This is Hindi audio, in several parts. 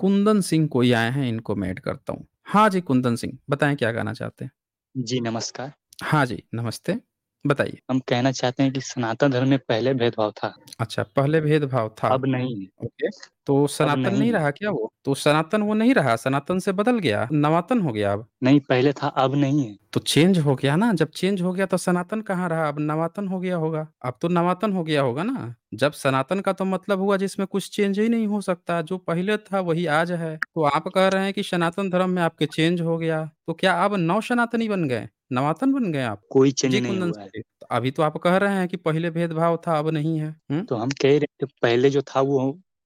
कुंदन सिंह कोई आए हैं इनको मैं ऐड करता हूँ हाँ जी कुंदन सिंह बताएं क्या गाना चाहते हैं जी नमस्कार हाँ जी नमस्ते बताइए। हम कहना चाहते हैं कि सनातन धर्म में पहले भेदभाव था। अच्छा, पहले भेदभाव था। अब नहीं ओके, तो सनातन नहीं नहीं रहा क्या वो? तो सनातन वो नहीं रहा, सनातन से बदल गया, नवातन हो गया अब? नहीं, पहले था, अब नहीं है। तो चेंज हो गया ना, जब चेंज हो गया तो सनातन कहाँ रहा? अब नवातन हो गया होगा, अब तो नवातन हो गया होगा ना? जब सनातन का तो मतलब हुआ जिसमें कुछ चेंज ही नहीं हो सकता, जो पहले था वही आज है। तो आप कह रहे हैं कि सनातन धर्म में आपके चेंज हो गया, तो क्या अब नव सनातनी बन गए? नवातन बन गए आप? कोई चेंज नहीं हुआ है। तो अभी तो आप कह रहे हैं कि पहले भेदभाव था, अब नहीं है। हुँ। तो हम कह रहे कि पहले जो था वो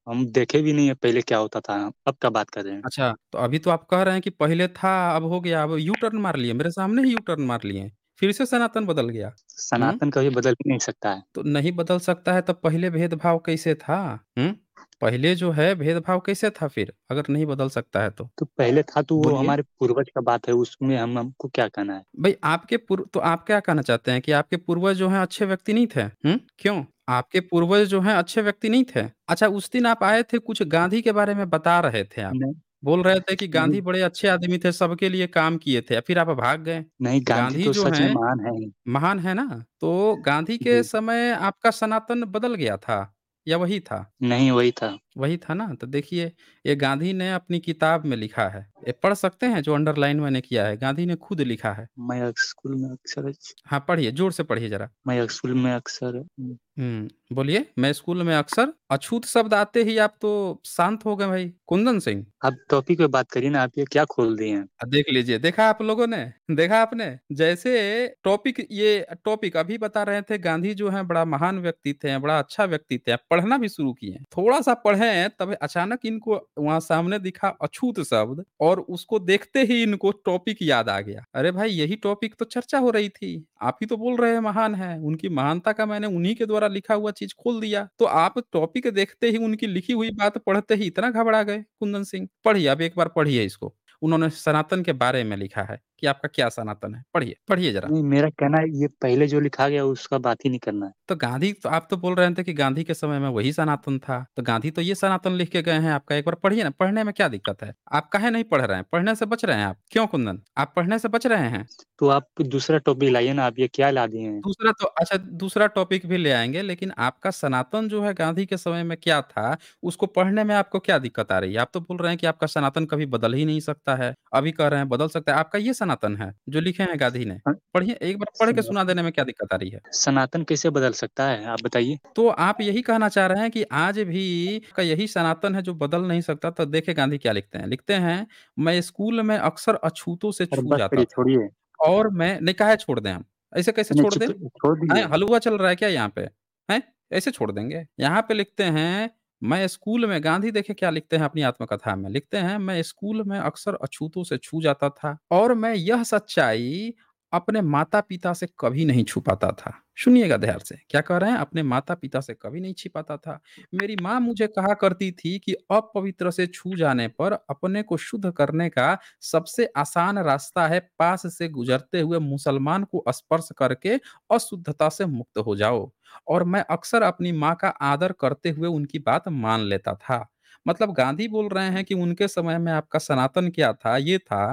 हम देखे भी नहीं है पहले क्या होता था, अब क्या बात कर रहे हैं। अच्छा, तो अभी तो आप कह रहे हैं कि पहले था, अब हो गया, अब यू टर्न मार लिए, मेरे सामने ही यू टर्न मार लिए। फिर से सनातन बदल गया। सनातन कभी बदल नहीं सकता है। तो नहीं बदल सकता है, तो पहले भेदभाव कैसे था? हुँ? पहले जो है भेदभाव कैसे था फिर? अगर नहीं बदल सकता है तो? तो पहले था तो वो हमारे पूर्वज का बात है, उसमें हम हमको क्या कहना है? भाई आपके पूर्व तो आप क्या कहना चाहते हैं कि आपके पूर्वज जो हैं अच्छे व्यक्ति नहीं थे? हुँ? क्यों? आपके पूर्वज जो हैं अच्छे व्यक्ति नहीं थे? अच्छा उस दिन आप आए थे कुछ गांधी के बारे में बता रहे थे आप। बोल रहे थे कि गांधी बड़े अच्छे आदमी थे, सबके लिए काम किए थे, फिर आप भाग गए। नहीं, गांधी गांधी तो जो सच महान है महान है ना? तो गांधी के समय आपका सनातन बदल गया था। या वही था? नहीं, वही था। वही था ना तो देखिए ये गांधी ने अपनी किताब में लिखा है ये पढ़ सकते हैं जो अंडरलाइन मैंने किया है गांधी ने खुद लिखा है मैं स्कूल में अक्सर हाँ पढ़िए जोर से पढ़िए जरा मैं स्कूल में अक्सर हम्म, बोलिए मैं स्कूल में अक्सर अछूत शब्द आते ही आप तो शांत हो गए भाई कुंदन सिंह आप टॉपिक पे बात करिए ना आप ये क्या खोल दिए हैं देख लीजिए देखा आप लोगों ने देखा आपने जैसे टॉपिक ये टॉपिक अभी बता रहे थे गांधी जो है बड़ा महान व्यक्ति थे बड़ा अच्छा व्यक्ति थे आप पढ़ना भी शुरू किए थोड़ा सा पढ़े हैं तब अचानक इनको वहां सामने दिखा अछूत शब्द और उसको देखते ही इनको टॉपिक याद आ गया अरे भाई यही टॉपिक तो चर्चा हो रही थी आप ही तो बोल रहे हैं महान है उनकी महानता का मैंने उन्हीं के द्वारा लिखा हुआ चीज खोल दिया तो आप टॉपिक देखते ही उनकी लिखी हुई बात पढ़ते ही इतना घबरा गए कुंदन सिंह पढ़िए अब एक बार पढ़िए इसको उन्होंने सनातन के बारे में लिखा है कि आपका क्या सनातन है? पढ़िए, पढ़िए ज़रा। नहीं, मेरा कहना है ये पहले जो लिखा गया उसका बात ही नहीं करना है। तो गांधी तो आप तो बोल रहे थे कि गांधी के समय में वही सनातन था, तो गांधी तो ये सनातन लिख के गए हैं आपका, एक बार पढ़िए ना, पढ़ने में क्या दिक्कत है? आप कहे नहीं पढ़ रहे हैं? पढ़ने से बच रहे हैं आप, क्यों कुंदन? आप पढ़ने से बच रहे हैं? तो आप दूसरा टॉपिक लाइए ना, आप ये क्या ला दिए हैं? दूसरा तो अच्छा दूसरा टॉपिक भी ले आएंगे लेकिन आपका सनातन जो है गांधी के समय में क्या था, उसको पढ़ने में आपको क्या दिक्कत आ रही है? आप तो बोल रहे हैं कि आपका सनातन कभी बदल ही नहीं सकता है, अभी कह रहे हैं बदल सकता है, आपका ये सनातन है, जो लिखे हैं गांधी ने? हाँ। पढ़िए, एक बार पढ़ के सुना देने में क्या दिक्कत आ रही है? सनातन कैसे बदल सकता है? आप बताइए। तो आप यही कहना चाह रहे हैं कि आज भी का यही सनातन है जो बदल नहीं सकता, तो देखे गांधी क्या लिखते हैं। लिखते हैं, मैं स्कूल में अक्सर अछूतों से छू जाता छोड़िए। और मैं निकाह छोड़ दें हम? ऐसे कैसे छोड़ दें? छोड़ हलवा चल रहा है क्या यहाँ पे? है ऐसे छोड़ देंगे। यहाँ पे लिखते हैं मैं स्कूल में गांधी देखे क्या लिखते हैं अपनी आत्मकथा में लिखते हैं मैं स्कूल में अक्सर अछूतों से छू जाता था और मैं यह सच्चाई अपने माता पिता से कभी नहीं छुपाता था सुनिएगा ध्यान से क्या कह रहे हैं अपने माता पिता से कभी नहीं छिपाता था मेरी माँ मुझे कहा करती थी कि अपवित्र से छू जाने पर अपने को शुद्ध करने का सबसे आसान रास्ता है पास से गुजरते हुए मुसलमान को स्पर्श करके अशुद्धता से मुक्त हो जाओ और मैं अक्सर अपनी माँ का आदर करते हुए उनकी बात मान लेता था मतलब गांधी बोल रहे हैं कि उनके समय में आपका सनातन क्या था ये था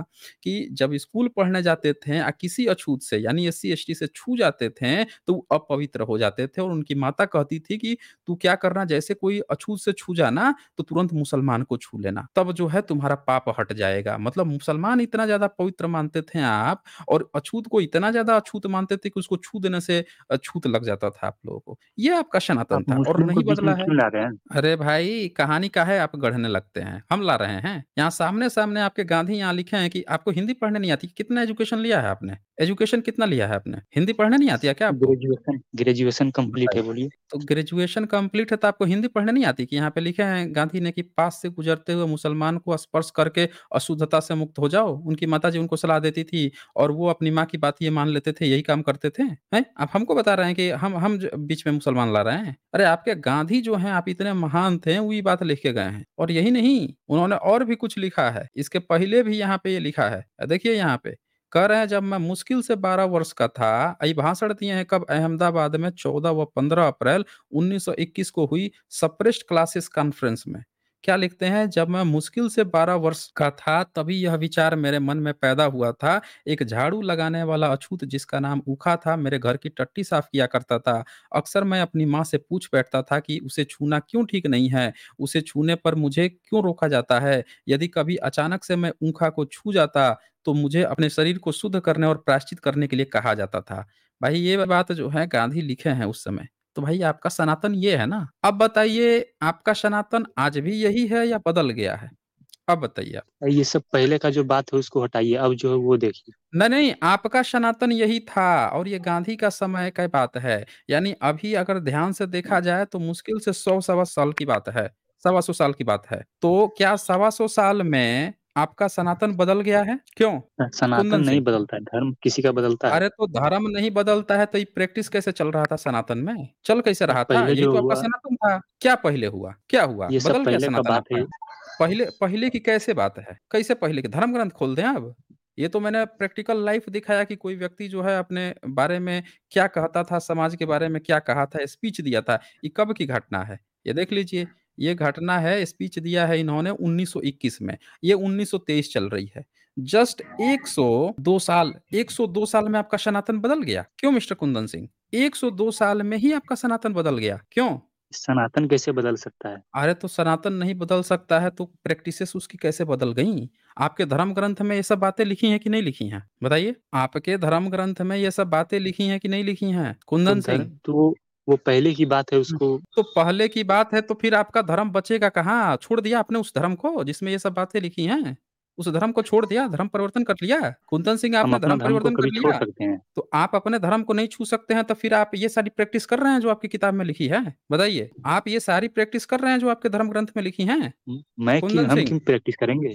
कि जब स्कूल पढ़ने जाते थे या किसी अछूत से यानी एस सी से छू जाते थे तो अपवित्र हो जाते थे और उनकी माता कहती थी कि तू क्या करना जैसे कोई अछूत से छू जाना तो तुरंत मुसलमान को छू लेना तब जो है तुम्हारा पाप हट जाएगा मतलब मुसलमान इतना ज्यादा पवित्र मानते थे आप और अछूत को इतना ज्यादा अछूत मानते थे कि उसको छू देने से छूत लग जाता था आप लोगों को ये आपका सनातन था और नहीं बदला है अरे भाई कहानी का है आप गढ़ने लगते हैं हम ला रहे हैं यहाँ सामने सामने आपके गांधी यहाँ लिखे हैं कि आपको हिंदी पढ़ने नहीं आती कितना एजुकेशन लिया है आपने एजुकेशन कितना लिया है आपने हिंदी पढ़ने नहीं आती है क्या ग्रेजुएशन ग्रेजुएशन कम्प्लीट है बोलिए तो ग्रेजुएशन कम्प्लीट है तो आपको हिंदी पढ़ने नहीं आती कि यहाँ पे लिखे हैं गांधी ने की पास से गुजरते हुए मुसलमान को स्पर्श करके अशुद्धता से मुक्त हो जाओ उनकी माता जी उनको सलाह देती थी और वो अपनी माँ की बात ये मान लेते थे यही काम करते थे हैं आप हमको बता रहे हैं कि हम हम बीच में मुसलमान ला रहे हैं अरे आपके गांधी जो हैं आप इतने महान थे वही बात लिख के गए हैं और यही नहीं उन्होंने और भी कुछ लिखा है इसके पहले भी यहाँ पे ये लिखा है देखिए यहाँ पे कह रहे हैं जब मैं मुश्किल से बारह वर्ष का था ये भाषण दिए हैं कब अहमदाबाद में चौदह व पंद्रह अप्रैल 1921 को हुई सप्रेस्ट क्लासेस कॉन्फ्रेंस में क्या लिखते हैं जब मैं मुश्किल से 12 वर्ष का था तभी यह विचार मेरे मन में पैदा हुआ था एक झाड़ू लगाने वाला अछूत जिसका नाम ऊखा था मेरे घर की टट्टी साफ किया करता था अक्सर मैं अपनी माँ से पूछ बैठता था कि उसे छूना क्यों ठीक नहीं है उसे छूने पर मुझे क्यों रोका जाता है यदि कभी अचानक से मैं ऊखा को छू जाता तो मुझे अपने शरीर को शुद्ध करने और प्राश्चित करने के लिए कहा जाता था भाई ये बात जो है गांधी लिखे हैं उस समय तो भाई आपका सनातन ये है ना। अब बताइए आपका सनातन आज भी यही है या बदल गया है? अब बताइए आप? ये सब पहले का जो बात है उसको हटाइए, अब जो है वो देखिए। नहीं, नहीं, आपका सनातन यही था और ये गांधी का समय का बात है। यानी अभी अगर ध्यान से देखा जाए तो मुश्किल से सौ सवा साल की बात है, सवा सौ साल की बात है। तो क्या सवा सौ साल में आपका सनातन बदल गया है? क्यों? हाँ, सनातन नहीं बदलता है, धर्म किसी का बदलता है। अरे तो धर्म नहीं बदलता है तो ये प्रैक्टिस कैसे चल रहा था सनातन में? चल कैसे रहा था? ये तो आपका सनातन था। क्या पहले हुआ? क्या हुआ? ये बदल गया पहले सनातन बात है। पहले पहले की कैसे बात है? कैसे पहले की धर्म ग्रंथ खोल दें आप? ये तो मैंने प्रैक्टिकल लाइफ दिखाया कि कोई व्यक्ति जो है अपने बारे में क्या कहता था, समाज के बारे में क्या कहा था, स्पीच दिया था। ये कब की घटना है? ये देख लीजिए। ये घटना है स्पीच दिया है इन्होंने 1921 में ये 1923 चल रही है जस्ट 102 साल 102 साल में आपका सनातन बदल गया क्यों मिस्टर कुंदन सिंह 102 साल में ही आपका सनातन बदल गया क्यों सनातन कैसे बदल सकता है अरे तो सनातन नहीं बदल सकता है तो प्रैक्टिसेस उसकी कैसे बदल गई आपके धर्म ग्रंथ में ये सब बातें लिखी हैं कि नहीं लिखी हैं बताइए आपके धर्म ग्रंथ में ये सब बातें लिखी हैं कि नहीं लिखी हैं कुंदन सिंह तो वो पहले की बात है उसको तो पहले की बात है तो फिर आपका धर्म बचेगा कहाँ? छोड़ दिया आपने उस धर्म को जिसमें ये सब बातें लिखी हैं? उस धर्म को छोड़ दिया, धर्म परिवर्तन कर लिया? कुंदन सिंह आपने धर्म परिवर्तन कर लिया। तो आप अपने धर्म को नहीं छू सकते हैं तो फिर आप ये सारी प्रैक्टिस कर रहे हैं जो आपकी किताब में लिखी है? बताइए, आप ये सारी प्रैक्टिस कर रहे हैं जो आपके धर्म ग्रंथ में लिखी है मैं कुंदन सिंह? प्रैक्टिस करेंगे?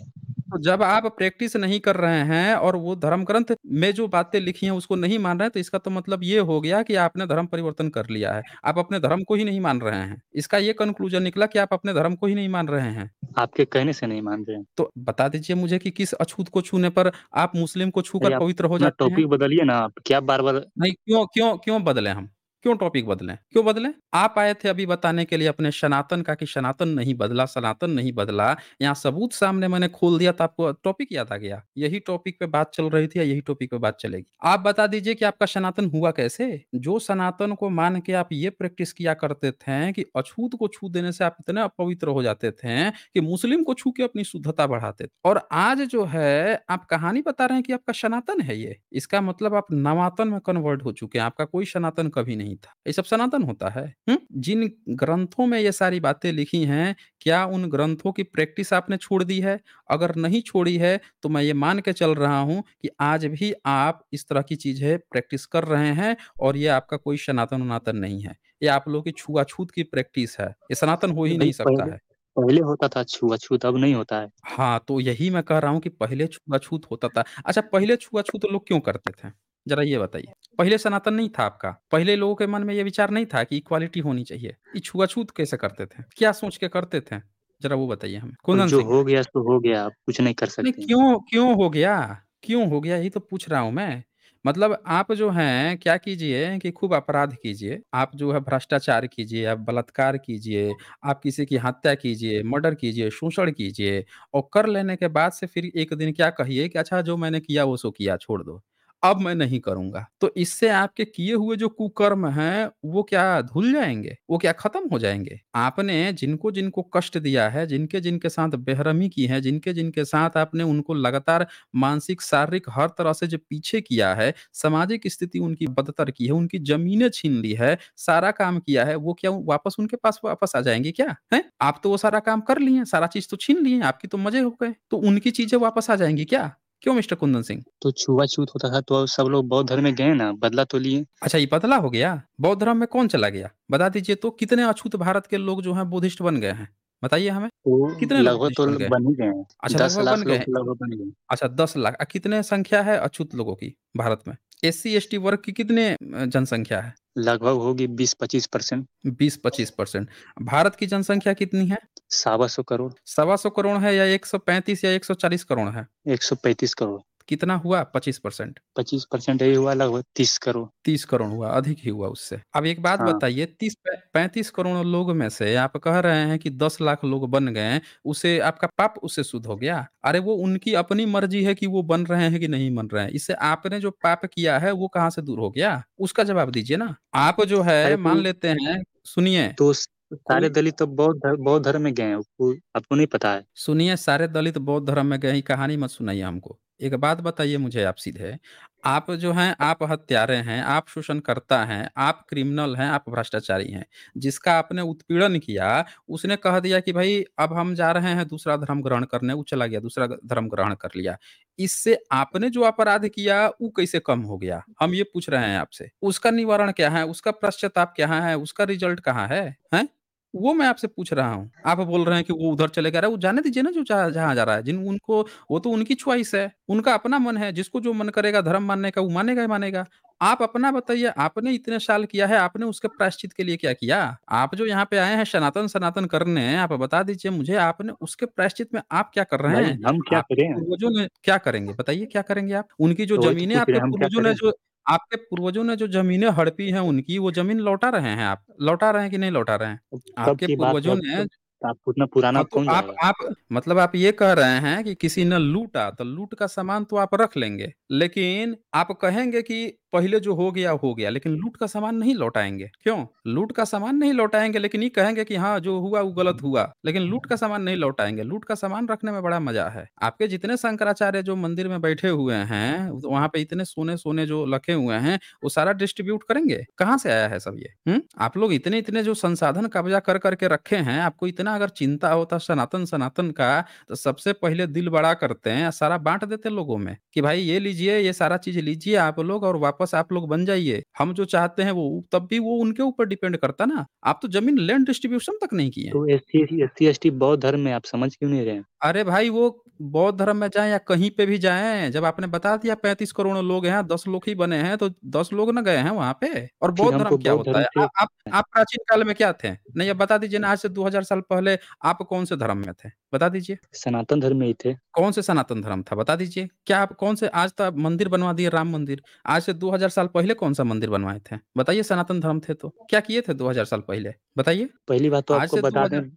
तो जब आप प्रैक्टिस नहीं कर रहे हैं और वो धर्म ग्रंथ में जो बातें लिखी हैं उसको नहीं मान रहे तो इसका तो मतलब ये हो गया कि आपने धर्म परिवर्तन कर लिया है। आप अपने धर्म को ही नहीं मान रहे हैं। इसका ये कंक्लूजन निकला कि आप अपने धर्म को ही नहीं मान रहे हैं। आपके कहने से नहीं मान रहे हैं। तो बता दीजिए मुझे कि किस अछूत को छूने पर आप मुस्लिम को छू छूकर पवित्र हो जाते हैं? टॉपिक बदलिए ना आप, क्या बार-बार नहीं, क्यों क्यों क्यों बदले हम? क्यों टॉपिक बदलें क्यों बदलें आप आए थे अभी बताने के लिए अपने सनातन का कि सनातन नहीं बदला सनातन नहीं बदला यहाँ सबूत सामने मैंने खोल दिया तो आपको टॉपिक याद आ गया यही टॉपिक पे बात चल रही थी या यही टॉपिक पे बात चलेगी आप बता दीजिए कि आपका सनातन हुआ कैसे जो सनातन को मान के आप ये प्रैक्टिस किया करते थे कि अछूत को छू देने से आप इतने अपवित्र हो जाते थे कि मुस्लिम को छू के अपनी शुद्धता बढ़ाते थे और आज जो है आप कहानी बता रहे हैं कि आपका सनातन है ये इसका मतलब आप नवातन में कन्वर्ट हो चुके हैं आपका कोई सनातन कभी नहीं नहीं था ये सब सनातन होता है हुँ? जिन ग्रंथों में ये सारी बातें लिखी हैं क्या उन ग्रंथों की प्रैक्टिस आपने छोड़ दी है अगर नहीं छोड़ी है तो मैं ये मान के चल रहा हूँ कि आज भी आप इस तरह की चीजें प्रैक्टिस कर रहे हैं और ये आपका कोई सनातन उनातन नहीं है ये आप लोग की छुआछूत की प्रैक्टिस है ये सनातन हो ही नहीं सकता है पहले होता था छुआछूत अब नहीं होता है हाँ तो यही मैं कह रहा हूँ कि पहले छुआछूत होता था अच्छा पहले छुआछूत लोग क्यों करते थे जरा ये बताइए? पहले सनातन नहीं था आपका, पहले लोगों के मन में ये विचार नहीं था कि इक्वालिटी होनी चाहिए। छुआछूत कैसे करते थे? क्या सोच के करते थे? जरा वो बताइए हमें, कुंदन जो सिंह। हो गया तो हो गया, आप कुछ नहीं कर सकते क्यों क्यों हो गया? क्यों हो गया? यही तो पूछ रहा हूँ मैं। मतलब आप जो हैं क्या कीजिए कि खूब अपराध कीजिए, आप जो है भ्रष्टाचार कीजिए, आप बलात्कार कीजिए, आप किसी की हत्या कीजिए, मर्डर कीजिए, शोषण कीजिए और कर लेने के बाद से फिर एक दिन क्या कहिए कि अच्छा जो मैंने किया वो सो किया, छोड़ दो। अब मैं नहीं करूंगा तो इससे आपके किए हुए जो कुकर्म है वो क्या धुल जाएंगे वो क्या खत्म हो जाएंगे आपने जिनको जिनको कष्ट दिया है जिनके जिनके साथ बेहरमी की है जिनके जिनके साथ आपने उनको लगातार मानसिक शारीरिक हर तरह से जो पीछे किया है सामाजिक स्थिति उनकी बदतर की है उनकी जमीने छीन ली है सारा काम किया है वो क्या वापस उनके पास वापस आ जाएंगे क्या है आप तो वो सारा काम कर लिए सारा चीज तो छीन लिए आपकी तो मजे हो गए तो उनकी चीजें वापस आ जाएंगी क्या क्यों मिस्टर कुंदन सिंह? तो छूत होता था तो सब लोग बौद्ध धर्म में गए ना, बदला तो लिए। अच्छा ये बदला हो गया? बौद्ध धर्म में कौन चला गया? बता दीजिए तो कितने अछूत भारत के लोग जो है बुद्धिस्ट बन गए हैं? बताइए हमें तो कितने लगभग तो बन गए ही गए हैं अच्छा दस लाख बन गए अच्छा दस लाख कितने संख्या है अछूत लोगों की भारत में एस सी एस टी वर्ग की कितने जनसंख्या है लगभग होगी 20-25 परसेंट बीस पच्चीस परसेंट भारत की जनसंख्या कितनी है सवा सौ करोड़ सवा सौ करोड़ है या एक सौ पैंतीस या एक सौ चालीस करोड़ है एक सौ पैंतीस करोड़ कितना हुआ पच्चीस परसेंट पच्चीस परसेंट यही हुआ लगभग तीस करोड़ तीस करोड़ हुआ अधिक ही हुआ उससे अब एक बात हाँ बताइए तीस पैंतीस करोड़ लोग में से आप कह रहे हैं कि दस लाख लोग बन गए उसे आपका पाप उससे शुद्ध हो गया अरे वो उनकी अपनी मर्जी है कि वो बन रहे हैं कि नहीं बन रहे हैं इससे आपने जो पाप किया है वो कहाँ से दूर हो गया उसका जवाब दीजिए ना आप जो है मान तो लेते हैं सुनिए तो सारे दलित तो बौद्ध बौद्ध धर्म में गए हैं आपको नहीं पता है सुनिए सारे दलित बौद्ध धर्म में गए कहानी मत सुनाइए हमको एक बात बताइए मुझे आप सीधे, आप जो हैं, आप हत्यारे हैं, आप शोषणकर्ता हैं, आप क्रिमिनल हैं, आप भ्रष्टाचारी हैं। जिसका आपने उत्पीड़न किया, उसने कह दिया कि भाई अब हम जा रहे हैं दूसरा धर्म ग्रहण करने, वो चला गया दूसरा धर्म ग्रहण कर लिया। इससे आपने जो अपराध किया, वो कैसे कम हो गया? हम ये पूछ रहे हैं आपसे। उसका निवारण क्या है? उसका पश्चाताप क्या है? उसका रिज़ल्ट कहाँ है? है? वो मैं आपसे पूछ रहा हूँ। आप बोल रहे हैं कि वो उधर चले गए, वो जाने दीजिए ना जो जहाँ जा रहा है। जिन उनको वो तो उनकी च्वाइस है, उनका अपना मन है, जिसको जो मन करेगा धर्म मानने का वो मानेगा ही मानेगा। आप अपना बताइए, आपने इतने साल किया है, आपने उसके प्रायश्चित के लिए क्या किया? आप जो यहाँ पे आए हैं सनातन सनातन करने, आप बता दीजिए मुझे आपने उसके प्रायश्चित में आप क्या कर रहे हैं? हम क्या करेंगे क्या करेंगे बताइए क्या करेंगे आप? उनकी जो जमीने आपके पूर्वजों ने जो आपके पूर्वजों ने जो ज़मीनें हड़पी हैं उनकी, वो ज़मीन लौटा रहे हैं आप लौटा रहे हैं कि नहीं लौटा रहे हैं? आपके पूर्वजों ने तो आप उतना पुराना तो कौन आप आप मतलब आप ये कह रहे हैं कि किसी ने लूटा तो लूट का सामान तो आप रख लेंगे लेकिन आप कहेंगे कि पहले जो हो गया हो गया लेकिन लूट का सामान नहीं लौटाएंगे क्यों लूट का सामान नहीं लौटाएंगे लेकिन ये कहेंगे कि हाँ जो हुआ वो गलत हुआ लेकिन लूट का सामान नहीं लौटाएंगे लूट का सामान रखने में बड़ा मजा है आपके जितने शंकराचार्य जो मंदिर में बैठे हुए हैं वहाँ पे इतने सोने सोने जो रखे हुए हैं वो सारा डिस्ट्रीब्यूट करेंगे कहाँ से आया है सब ये हुँ? हम्म? आप लोग इतने इतने जो संसाधन कब्जा कर करके रखे हैं आपको इतने इतना अगर चिंता होता सनातन सनातन का तो सबसे पहले दिल बड़ा करते हैं सारा बांट देते लोगों में कि भाई ये लीजिए ये सारा चीज लीजिए आप लोग और वापस आप लोग बन जाइए हम जो चाहते हैं वो तब भी वो उनके ऊपर डिपेंड करता ना आप तो जमीन लैंड डिस्ट्रीब्यूशन तक नहीं किए तो बहुत धर्म है आप समझ क्यों नहीं रहे अरे भाई वो बौद्ध धर्म में जाए या कहीं पे भी जाए जब आपने बता दिया पैंतीस करोड़ लोग हैं, दस लोग ही बने हैं, तो दस लोग ना गए हैं वहाँ पे? और बौद्ध धर्म क्या होता है? आ आप आप प्राचीन काल में क्या थे? नहीं, अब बता दीजिए ना आज से दो हजार साल पहले आप कौन-से धर्म में थे? बता दीजिए। सनातन धर्म में ही थे। कौन से सनातन धर्म था? बता दीजिए। क्या आप कौन से आज तो मंदिर बनवा दिए राम मंदिर, आज से दो साल पहले कौन-सा मंदिर बनवाए थे? बताइए सनातन धर्म थे तो, क्या किए थे दो साल पहले? बताइए। पहली बात तो आज से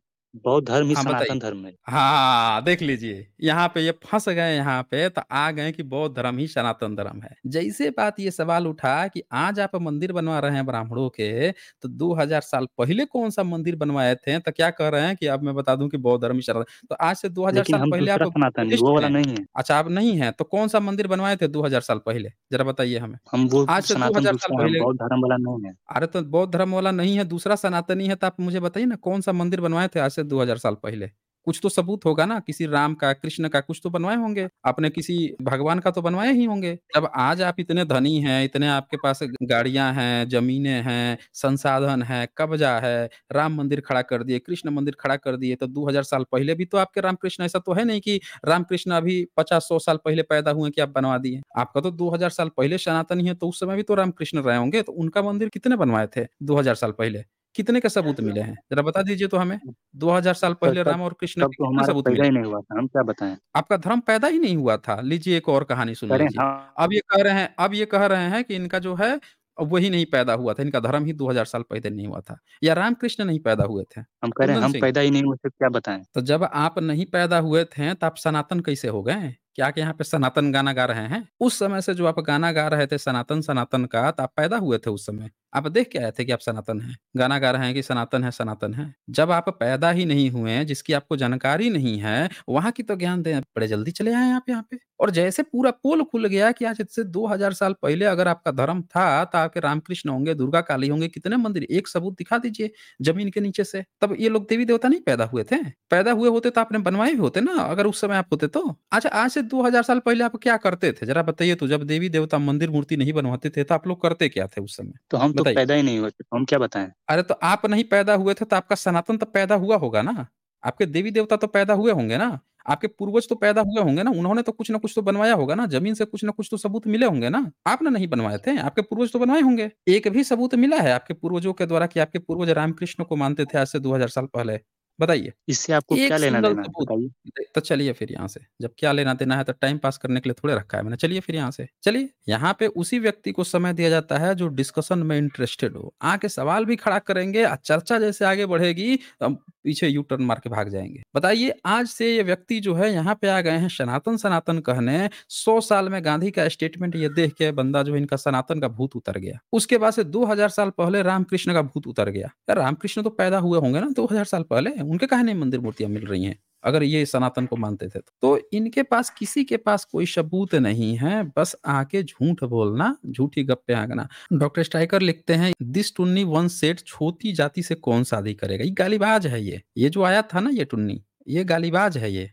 बौद्ध धर्म ही हाँ सनातन धर्म है। हाँ, देख लीजिए यहाँ पे ये फंस गए यहाँ पे तो आ गए कि बौद्ध धर्म ही सनातन धर्म है। जैसे बात ये सवाल उठा कि आज आप मंदिर बनवा रहे हैं ब्राह्मणों के तो 2000 साल पहले कौन-सा मंदिर बनवाए थे तो क्या कह रहे हैं कि अब मैं बता दूं कि बौद्ध धर्म ही सनातन तो आज से 2000 हजार साल पहले आप सनातन नहीं वो वाला नहीं है। अच्छा आप नहीं है तो कौन-सा मंदिर बनवाए थे 2000 साल पहले? ज़रा बताइए हमें। हम वो आज से दो हजार साल पहले बौद्ध धर्म वाला नहीं है। अरे तो बौद्ध धर्म वाला नहीं है दूसरा सनातनी है तो आप मुझे बताइए ना कौन-सा मंदिर बनवाए थे आज से से 2000 साल पहले कुछ तो सबूत होगा ना किसी राम का कृष्ण का कुछ तो बनवाए होंगे आपने किसी भगवान का तो बनवाए ही होंगे जब आज आप इतने धनी हैं इतने आपके पास गाड़ियां हैं जमीनें हैं संसाधन है कब्जा है राम मंदिर खड़ा कर दिए कृष्ण मंदिर खड़ा कर दिए तो 2000 साल पहले भी तो आपके राम कृष्ण ऐसा तो है नहीं कि रामकृष्ण अभी पचास सौ साल पहले पैदा हुए कि आप बनवा दिए आपका तो दो साल पहले सनातनी है तो उस समय भी तो रामकृष्ण रहे होंगे तो उनका मंदिर कितने बनवाए थे दो साल पहले कितने का सबूत मिले हैं? ज़रा बता दीजिए तो हमें। 2000 साल पहले तब राम और कृष्ण तो कितने सबूत मिले? नहीं हुआ था, हम क्या बताएं आपका धर्म पैदा ही नहीं हुआ था। लीजिए एक और कहानी सुन लीजिए। हाँ। अब ये कह रहे हैं अब ये कह रहे हैं कि इनका जो है वही नहीं पैदा हुआ था, इनका धर्म ही 2000 साल पहले नहीं हुआ था या रामकृष्ण नहीं पैदा हुए थे। हम कह रहे हैं हम पैदा ही नहीं हुए थे, क्या बताएं तो जब आप नहीं पैदा हुए थे, तो आप सनातन कैसे हो गए? कि यहाँ पे सनातन गाना गा रहे हैं उस समय से जो आप गाना गा रहे थे सनातन सनातन का तो आप पैदा हुए थे उस समय आप देख के आए थे कि आप सनातन हैं गाना गा रहे हैं कि सनातन है सनातन है जब आप पैदा ही नहीं हुए जिसकी आपको जानकारी नहीं है वहां की तो ज्ञान दे बड़े जल्दी चले आए आप यहाँ पे और जैसे पूरा पोल खुल गया कि आज इससे हजार साल पहले अगर आपका धर्म था तो आपके रामकृष्ण होंगे दुर्गा काली होंगे कितने मंदिर एक सबूत दिखा दीजिए जमीन के नीचे से तब ये लोग देवी देवता नहीं पैदा हुए थे पैदा हुए होते तो आपने बनवाए होते ना अगर उस समय आप होते तो अच्छा आज से से 2000 साल पहले आप क्या करते थे जरा बताइए तो जब देवी देवता मंदिर मूर्ति नहीं बनवाते थे तो आप लोग करते क्या थे उस समय तो हम तो पैदा ही नहीं हुए तो हम क्या बताएं अरे तो आप नहीं पैदा हुए थे तो आपका सनातन तो पैदा हुआ होगा ना आपके देवी देवता तो पैदा हुए होंगे ना आपके पूर्वज तो पैदा हुए होंगे ना उन्होंने तो कुछ ना कुछ तो बनवाया होगा ना जमीन से कुछ ना कुछ तो सबूत मिले होंगे ना आपने नहीं बनवाए थे आपके पूर्वज तो बनवाए होंगे एक भी सबूत मिला है आपके पूर्वजों के द्वारा कि आपके पूर्वज रामकृष्ण को मानते थे आज से 2000 साल पहले बताइए इससे आपको क्या लेना देना तो है तो चलिए फिर यहाँ से जब क्या लेना देना है तो टाइम पास करने के लिए थोड़े रखा है मैंने चलिए फिर यहाँ से चलिए यहाँ पे उसी व्यक्ति को समय दिया जाता है जो डिस्कशन में इंटरेस्टेड हो आके सवाल भी खड़ा करेंगे और चर्चा जैसे आगे बढ़ेगी तो हम पीछे यू टर्न मार के भाग जाएंगे बताइए आज से ये व्यक्ति जो है यहाँ पे आ गए हैं सनातन सनातन कहने सौ साल में गांधी का स्टेटमेंट ये देख के बंदा जो इनका सनातन का भूत उतर गया उसके बाद से दो साल पहले रामकृष्ण का भूत उतर गया रामकृष्ण तो पैदा हुए होंगे ना दो साल पहले उनके कहने मंदिर मूर्तियां मिल रही हैं अगर ये सनातन को मानते थे तो।, तो इनके पास किसी के पास कोई सबूत नहीं है बस आके झूठ बोलना झूठी गप्पे आगना डॉक्टर स्ट्राइकर लिखते हैं दिस टुन्नी वन सेट छोटी जाति से कौन शादी करेगा ये गालीबाज है ये ये जो आया था ना ये टुन्नी ये गालीबाज है ये